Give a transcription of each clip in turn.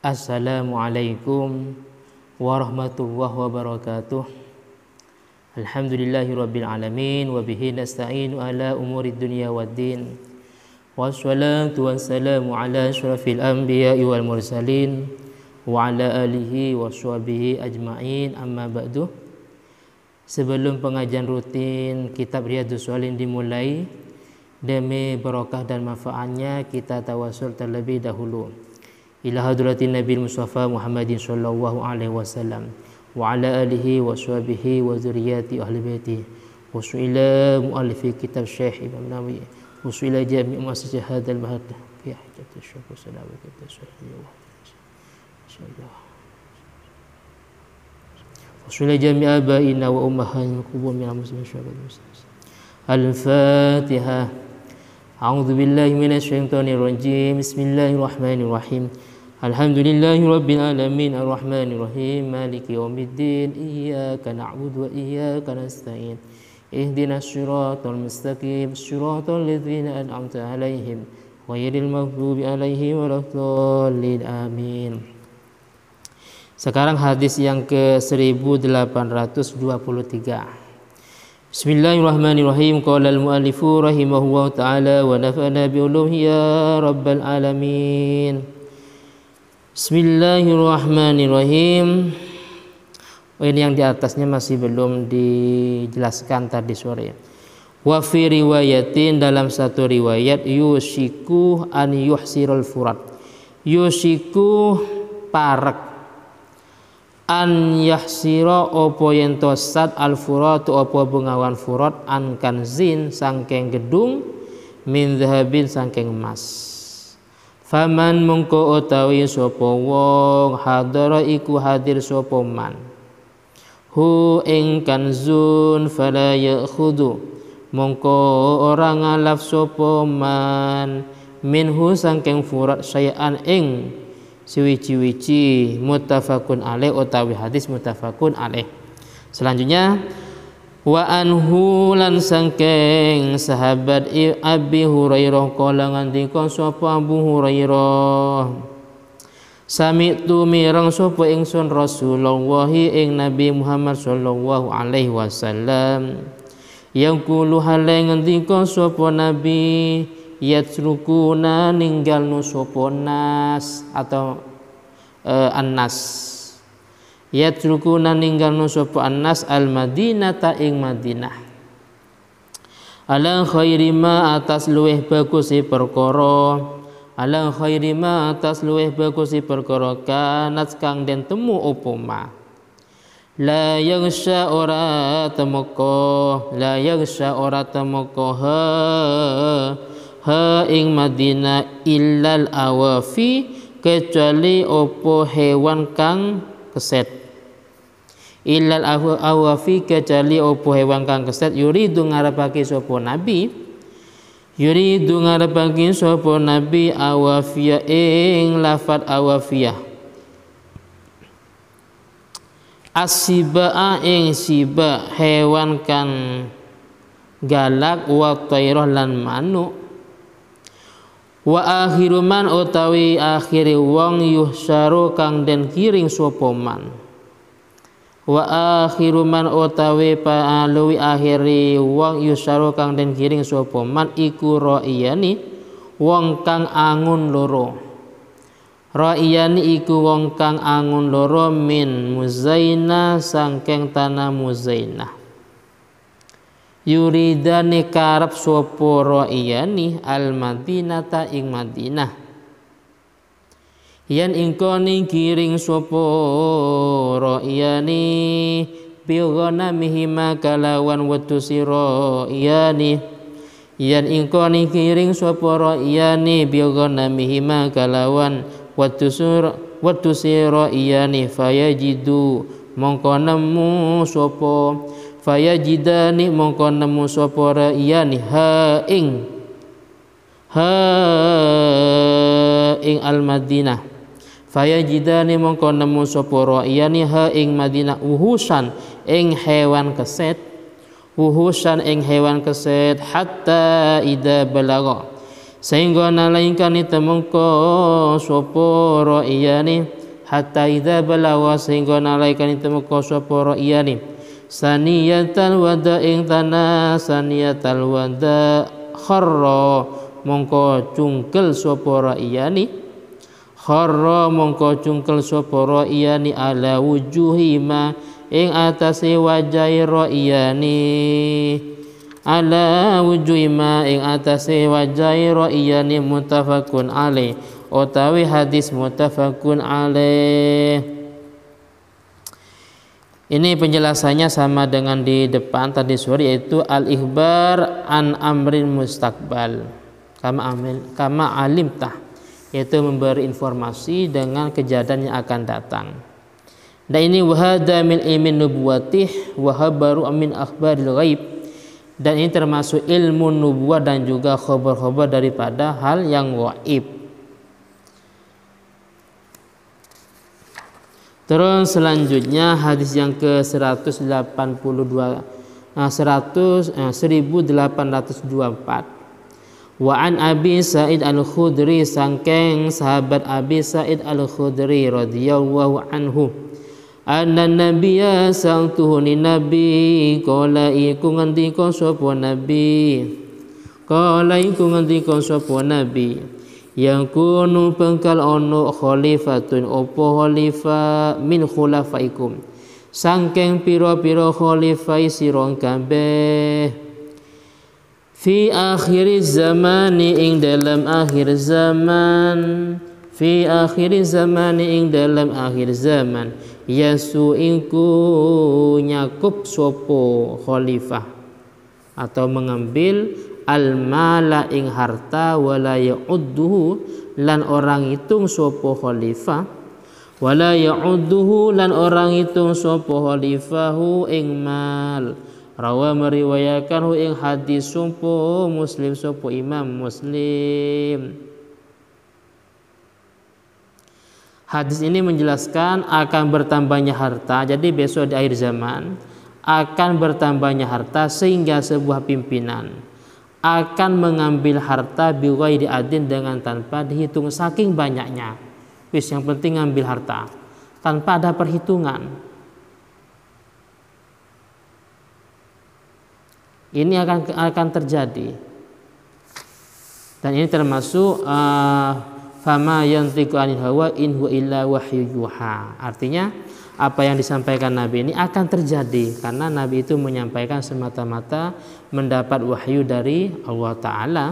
Assalamualaikum warahmatullahi wabarakatuh. Alhamdulillahirabbil alamin wa bihi nasta'inu ala umuri dunya waddin. Wassalatu wassalamu ala asyrafil anbiya'i wal mursalin wa ala alihi washabihi ajmain amma ba'du. Sebelum pengajian rutin kitab Riyadhus Shalihin dimulai, demi barokah dan manfaatnya kita tawasul terlebih dahulu. إلى هدرة النبي المصطفى محمد صلى الله عليه وسلم وعلى آله وصحبه وذريات أهل بيته وسئل مؤلف كتاب الشيخ إمام نووي وسئل جميع مؤسسة هذا المهد في حجة الشيخ والسلام عليكم الله وسئل جميع آبائنا وأمهاتنا من المسلمين الشيخ المسلمين الفاتحة أعوذ بالله من الشيطان الرجيم بسم الله الرحمن الرحيم الحمد لله رب العالمين الرحمن الرحيم مالك يوم الدين إياك نعبد وإياك نستعين اهدنا الصراط المستقيم الصراط الذين أنعمت عليهم غير المغضوب عليهم ولا الضالين آمين Sekarang hadis yang ke 1823. Bismillahirrahmanirrahim. Qala al-mu'allifu rahimahullahu taala wa الله bi ulumhi ya rabbal alamin. Bismillahirrahmanirrahim. Oh, ini yang di atasnya masih belum dijelaskan tadi sore ya. Wa fi riwayatin dalam satu riwayat yusiku an yuhsirul furat. Yusiku parek an yahsira opo yen tosat al furatu opo bengawan furat an kanzin sangkeng gedung min zahabin sangkeng emas. Faman mungko utawi sapa wong hadara iku hadir sapa man. Hu ing kanzun fala yakhudu mungko ora ngalaf sapa man minhu sangking furat sayan ing siwici-wici mutafakun alaih utawi hadis mutafakun alaih. Selanjutnya wa anhu lan sangkeng sahabat Abi Hurairah kala ngantika sapa Abu Hurairah Sami tu mirang sapa ingsun Rasulullah ing Nabi Muhammad sallallahu alaihi wasallam yang kulu hale ngendika sapa Nabi yatrukuna ninggal nu sapa nas atau uh, annas yatrukuna ninggalno sapa annas al ta ing madinah ala khairi ma atas luweh bagus perkara ala khairi ma atas luweh bagus perkara kanat kang den temu opo ma la yaghsha ora temoko la yaghsha ora temoko ha ha ing madinah illal awafi kecuali opo hewan kang keset illal awafi kecuali opo hewan kang keset yuridu ngarepake sapa nabi yuridu ngarepake sapa nabi awafia ing lafat awafia asiba ing siba hewan kang galak wa tairoh lan manuk wa akhiruman utawi akhiri wong yuhsyaru kang den kiring sapa man wa akhiru man utawi paaluwi akhiri wong yusaru kang den giring sapa man iku raiyani wong kang angun loro raiyani iku wong kang angun loro min muzaina sangkeng tanah muzainah yuridani karep sapa raiyani al madinata ing madinah yen ingkoni giring sapa ra'yani bighanamihi makalawan watu sira iyani yen ingkoni giring sapa ra'yani bighanamihi makalawan watu watusiro watu iyani faya jidu mongko nemu faya jidani mongko nemu ro ra'yani ha ing ha ing al Madinah Faya jidani mongko nemu sapa ra'iyani ha ing Madinah wuhusan ing hewan keset wuhusan ing hewan keset hatta ida balaga sehingga nalaikan nalainkan temengko sapa ra'iyani hatta ida balaga sehingga nalaikan nalainkan temengko sapa ra'iyani saniyatal wada ing tanah saniyatal wada kharra mongko cungkel sapa ra'iyani kharra mongko cungkel sapa ra'iyani ala wujuhima ing atase wajahe ra'iyani ala wujuhima ing atase wajahe ra'iyani mutafakun ale utawi hadis mutafakun ale ini penjelasannya sama dengan di depan tadi sore yaitu al-ikhbar an amrin mustaqbal kama amil kama alimtah yaitu memberi informasi dengan kejadian yang akan datang. Dan ini wahada min ilmin nubuwatih wahabaru amin akhbaril ghaib dan ini termasuk ilmu nubuah dan juga khobar-khobar daripada hal yang waib. Terus selanjutnya hadis yang ke 182 100 eh, 1824 wa an Abi Sa'id Al-Khudri sangkeng sahabat Abi Sa'id Al-Khudri radhiyallahu anhu anna nabiyya sang tuhuni nabi kala iku ngendika sapa nabi kala iku ngendika sapa nabi yang kunu pengkal ono khalifatun opo khalifa min khulafaikum sangkeng piro-piro khalifai sirong kabeh fi akhir zaman ing dalam akhir zaman fi akhir zaman ing dalam akhir zaman yasu ingku nyakup sopo khalifah atau mengambil al mala ing harta wala ya'udduhu lan orang hitung sopo khalifah wala ya'udduhu lan orang hitung sopo khalifahu ing mal rawa meriwayatkan hu ing hadis sumpu muslim sumpu imam muslim Hadis ini menjelaskan akan bertambahnya harta. Jadi besok di akhir zaman akan bertambahnya harta sehingga sebuah pimpinan akan mengambil harta biwai di adin dengan tanpa dihitung saking banyaknya. Wis yang penting ambil harta tanpa ada perhitungan. ini akan akan terjadi dan ini termasuk uh, fama yantiqu anil hawa in huwa illa wahyu yuha artinya apa yang disampaikan Nabi ini akan terjadi karena Nabi itu menyampaikan semata-mata mendapat wahyu dari Allah Ta'ala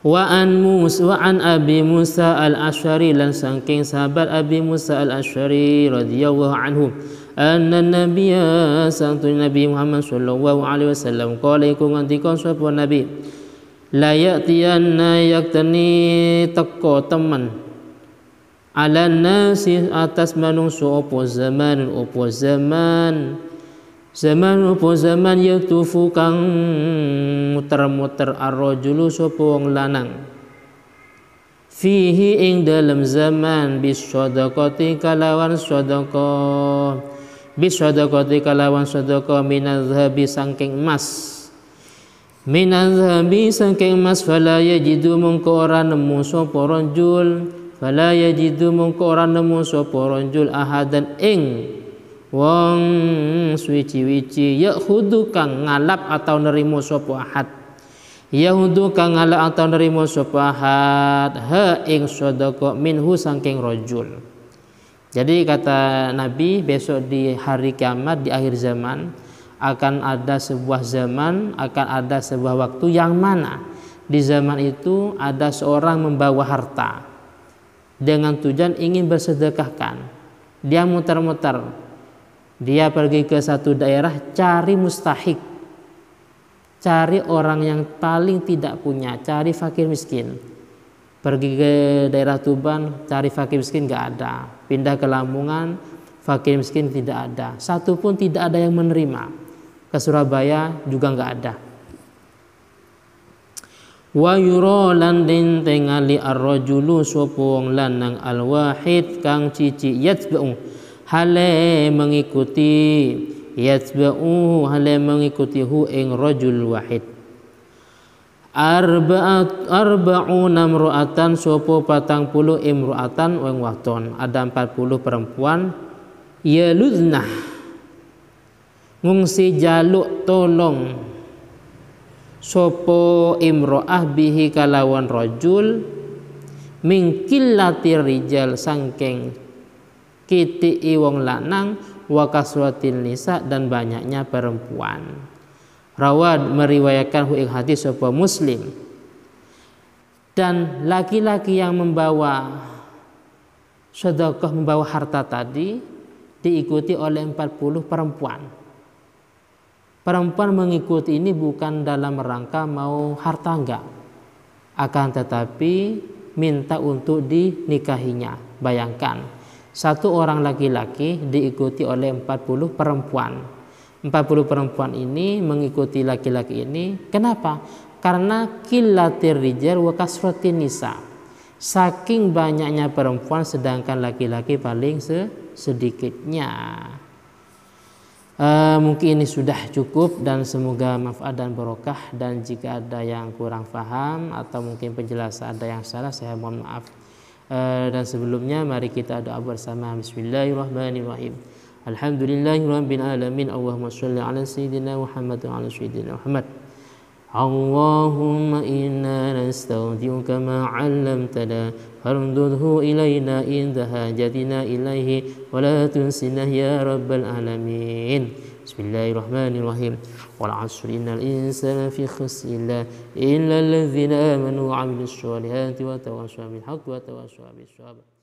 wa an Musa wa an Abi Musa al-Ashari lan saking sahabat Abi Musa al-Ashari radhiyallahu anhu anna nabiyya santu nabi Muhammad sallallahu alaihi wasallam qala iku ngendika sapa nabi la ya'tiyanna yaktani teko teman ala nasi atas manung opo zaman opo zaman zaman opo zaman ya tufu kang muter-muter arrojulu sopo wong lanang fihi ing dalam zaman bis sodakoti kalawan sodakoh bisadaqati kalawan sadaqa minaz zahabi sangking emas minaz zahabi saking emas fala yajidu mungko orang nemu sapa rajul fala yajidu mungko ora nemu sapa rajul ahadan ing wong suwici-wici yakhudu kang ngalap atau nerimo sapa ahad yahudu kang ngalap atau nerimo sopahat ahad ha ing sadaqa minhu saking rojul jadi kata Nabi besok di hari kiamat di akhir zaman akan ada sebuah zaman, akan ada sebuah waktu yang mana di zaman itu ada seorang membawa harta dengan tujuan ingin bersedekahkan. Dia muter-muter. Dia pergi ke satu daerah cari mustahik. Cari orang yang paling tidak punya, cari fakir miskin pergi ke daerah Tuban cari fakir miskin nggak ada pindah ke Lamongan fakir miskin tidak ada satu pun tidak ada yang menerima ke Surabaya juga nggak ada wa yura lan den tingali arrajulu sapa wong lanang alwahid kang cici yatba'u hale mengikuti yatba'u hale mengikuti hu ing rajul wahid Arba'at arba'una imra'atan sopo patang puluh imra'atan wong waton. Ada empat puluh perempuan yaludnah ngungsi jaluk tolong sopo imro'ah bihi kalawan rojul mingkillati rijal sangkeng kiti wong lanang wakaswatil nisa dan banyaknya perempuan rawad meriwayatkan hu hadis sapa muslim dan laki-laki yang membawa sedekah membawa harta tadi diikuti oleh 40 perempuan perempuan mengikuti ini bukan dalam rangka mau harta enggak akan tetapi minta untuk dinikahinya bayangkan satu orang laki-laki diikuti oleh 40 perempuan 40 perempuan ini mengikuti laki-laki ini. Kenapa? Karena kilatir rijal wa kasratin nisa. Saking banyaknya perempuan sedangkan laki-laki paling sedikitnya. E, mungkin ini sudah cukup dan semoga manfaat dan barokah dan jika ada yang kurang paham atau mungkin penjelasan ada yang salah saya mohon maaf. E, dan sebelumnya mari kita doa bersama Bismillahirrahmanirrahim. الحمد لله رب العالمين اللهم صل على سيدنا محمد وعلى سيدنا محمد اللهم إنا نستودعك ما علمتنا فاردده إلينا عند حاجتنا إليه ولا تنسنا يا رب العالمين بسم الله الرحمن الرحيم والعصر إن الإنسان في خص الله إلا الذين آمنوا وعملوا الصالحات وتواصوا بالحق وتواصوا بالصبر